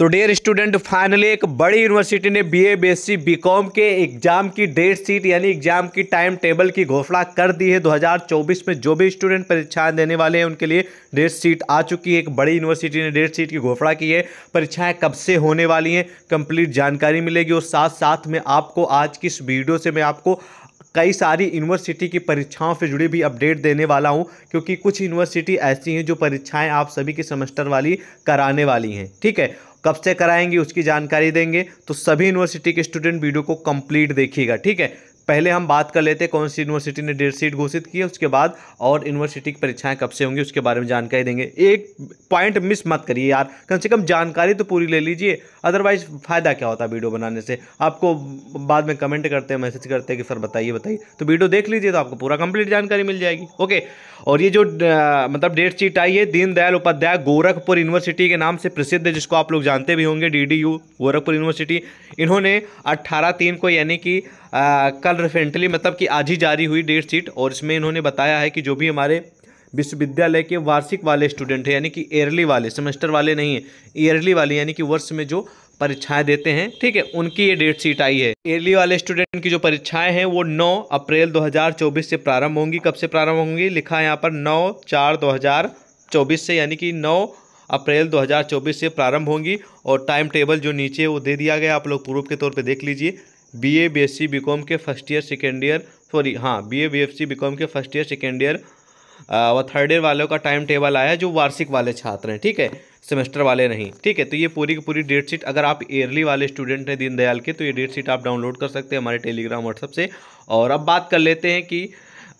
तो dear student finally एक बड़ी यूनिवर्सिटी ने बीए बीएससी बीकॉम के एग्जाम की डेट सीट यानी एग्जाम की टाइम टेबल की घोषणा कर दी है 2024 में जो भी स्टूडेंट परीक्षाएं देने वाले हैं उनके लिए डेट सीट आ चुकी है एक बड़ी यूनिवर्सिटी ने डेट सीट की घोषणा की है परीक्षाएं कब से होने वाली हैं कंप्लीट जानकारी मिलेगी और साथ साथ में आपको आज की इस वीडियो से मैं आपको कई सारी यूनिवर्सिटी की परीक्षाओं से जुड़ी भी अपडेट देने वाला हूं क्योंकि कुछ यूनिवर्सिटी ऐसी हैं जो परीक्षाएं आप सभी के सेमेस्टर वाली कराने वाली हैं ठीक है कब से कराएंगे उसकी जानकारी देंगे तो सभी यूनिवर्सिटी के स्टूडेंट वीडियो को कंप्लीट देखिएगा ठीक है पहले हम बात कर लेते हैं कौन सी यूनिवर्सिटी ने डेट शीट घोषित की है उसके बाद और यूनिवर्सिटी की परीक्षाएं कब से होंगी उसके बारे में जानकारी देंगे एक पॉइंट मिस मत करिए यार कम से कम जानकारी तो पूरी ले लीजिए अदरवाइज फ़ायदा क्या होता है वीडियो बनाने से आपको बाद में कमेंट करते हैं मैसेज करते हैं कि सर बताइए बताइए तो वीडियो देख लीजिए तो आपको पूरा कंप्लीट जानकारी मिल जाएगी ओके और ये जो मतलब डेट शीट आई है दीनदयाल उपाध्याय गोरखपुर यूनिवर्सिटी के नाम से प्रसिद्ध है जिसको आप लोग जानते भी होंगे डी गोरखपुर यूनिवर्सिटी इन्होंने अट्ठारह तीन को यानी कि कल रिसेंटली मतलब कि आज ही जारी हुई डेट शीट और इसमें इन्होंने बताया है कि जो भी हमारे विश्वविद्यालय के वार्षिक वाले स्टूडेंट हैं यानी कि ईयरली वाले सेमेस्टर वाले नहीं है ईयरली वाले यानी कि वर्ष में जो परीक्षाएं देते हैं ठीक है उनकी ये डेट शीट आई है ईयरली वाले स्टूडेंट की जो परीक्षाएं हैं वो 9 अप्रैल 2024 से प्रारंभ होंगी कब से प्रारंभ होंगी लिखा है यहाँ पर 9 चार 2024 से यानी कि 9 अप्रैल 2024 से प्रारंभ होंगी और टाइम टेबल जो नीचे वो दे दिया गया आप लोग प्रूफ के तौर पर देख लीजिए बीए बीएससी बीकॉम के first year second year sorry हाँ बीए बीएससी बीकॉम के फर्स्ट ईयर सेकेंड ईयर व थर्ड ईयर वालों का टाइम टेबल आया जो वार्षिक वाले छात्र हैं ठीक है सेमेस्टर वाले नहीं ठीक है तो ये पूरी की पूरी डेट शीट अगर आप एयरली वाले स्टूडेंट हैं दीनदयाल के तो ये डेट शीट आप डाउनलोड कर सकते हैं हमारे टेलीग्राम व्हाट्सअप से और अब बात कर लेते हैं कि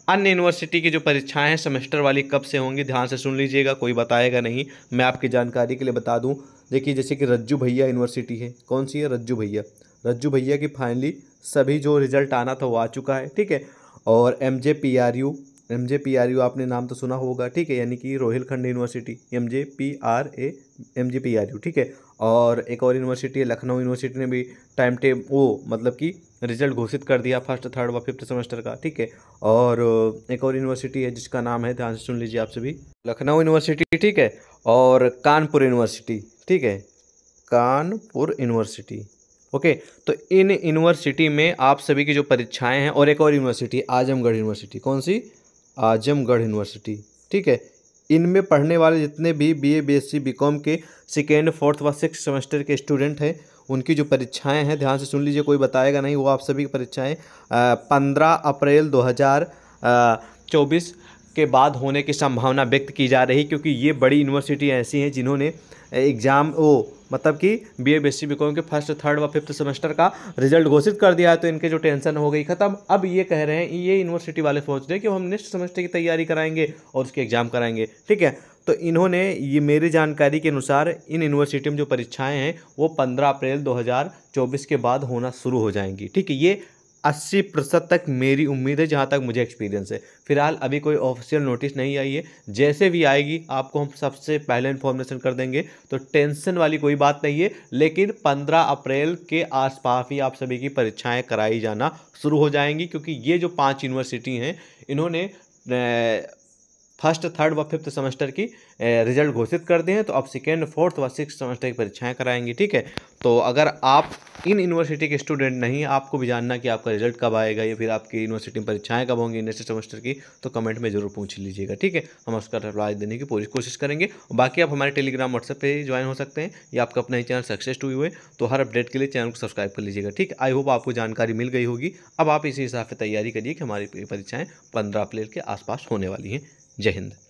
अन्य यूनिवर्सिटी की जो परीक्षाएं हैं सेमेस्टर वाली कब से होंगी ध्यान से सुन लीजिएगा कोई बताएगा नहीं मैं आपकी जानकारी के लिए बता दूं देखिए जैसे कि रज्जू भैया यूनिवर्सिटी है कौन सी है रज्जू भैया रज्जू भैया की फाइनली सभी जो रिजल्ट आना था वो आ चुका है ठीक है और M J P R U M J P R U आपने नाम तो सुना होगा ठीक है यानी कि Rohilkhand university M J P R A M J P R U ठीक है और एक और यूनिवर्सिटी है लखनऊ यूनिवर्सिटी ने भी टाइम टेब वो मतलब कि रिजल्ट घोषित कर दिया फर्स्ट थर्ड व फिफ्थ सेमेस्टर का ठीक है और एक और यूनिवर्सिटी है जिसका नाम है ध्यान से सुन लीजिए आप सभी लखनऊ यूनिवर्सिटी ठीक है और कानपुर यूनिवर्सिटी ठीक है कानपुर यूनिवर्सिटी ओके तो इन यूनिवर्सिटी में आप सभी की जो परीक्षाएं हैं और एक और यूनिवर्सिटी आजमगढ़ यूनिवर्सिटी कौन सी आजमगढ़ यूनिवर्सिटी ठीक है इनमें पढ़ने वाले जितने भी बीए बीएससी बीकॉम के सेकेंड फोर्थ व सिक्स सेमेस्टर के स्टूडेंट हैं उनकी जो परीक्षाएं हैं ध्यान से सुन लीजिए कोई बताएगा नहीं वो आप सभी की परीक्षाएँ पंद्रह अप्रैल दो हज़ार चौबीस के बाद होने की संभावना व्यक्त की जा रही क्योंकि ये बड़ी यूनिवर्सिटी ऐसी हैं जिन्होंने एग्ज़ाम वो मतलब कि B A B S C के फर्स्ट थर्ड व फिफ्थ सेमेस्टर का रिजल्ट घोषित कर दिया है तो इनके जो टेंशन हो गई ख़त्म अब ये कह रहे हैं ये यूनिवर्सिटी वाले सोच रहे हैं कि हम नेक्स्ट सेमेस्टर की तैयारी कराएंगे और उसके एग्ज़ाम कराएंगे ठीक है तो इन्होंने ये मेरी जानकारी के अनुसार इन यूनिवर्सिटी में जो परीक्षाएं हैं वो 15 अप्रैल 2024 के बाद होना शुरू हो जाएंगी ठीक है ये अस्सी प्रतिशत तक मेरी उम्मीद है जहाँ तक मुझे एक्सपीरियंस है फिलहाल अभी कोई ऑफिशियल नोटिस नहीं आई है जैसे भी आएगी आपको हम सबसे पहले इन्फॉर्मेशन कर देंगे तो टेंशन वाली कोई बात नहीं है लेकिन 15 अप्रैल के आसपास ही आप सभी की परीक्षाएं कराई जाना शुरू हो जाएंगी क्योंकि ये जो पांच यूनिवर्सिटी हैं इन्होंने फर्स्ट थर्ड व फिफ्थ सेमेस्टर की रिजल्ट घोषित कर दिए हैं तो अब सेकेंड फोर्थ व सिक्स सेमेस्टर की परीक्षाएँ कराएंगी ठीक है तो अगर आप इन यूनिवर्सिटी के स्टूडेंट नहीं आपको भी जानना कि आपका रिजल्ट कब आएगा या फिर आपकी यूनिवर्सिटी में परीक्षाएँ कब होंगी नेक्स्ट सेमेस्टर की तो कमेंट में जरूर पूछ लीजिएगा ठीक है हम उसका रिप्लाई देने की पूरी कोशिश करेंगे बाकी आप हमारे टेलीग्राम व्हाट्सएप पर ज्वाइन हो सकते हैं या आपका अपना ही चैनल सक्सेस टू हुए तो हर अपडेट के लिए चैनल को सब्सक्राइब कर लीजिएगा ठीक है आई होप आपको जानकारी मिल गई होगी अब आप इसी हिसाब से तैयारी करिए कि हमारी परीक्षाएँ पंद्रह अप्रैल के आसपास होने वाली हैं जय हिंद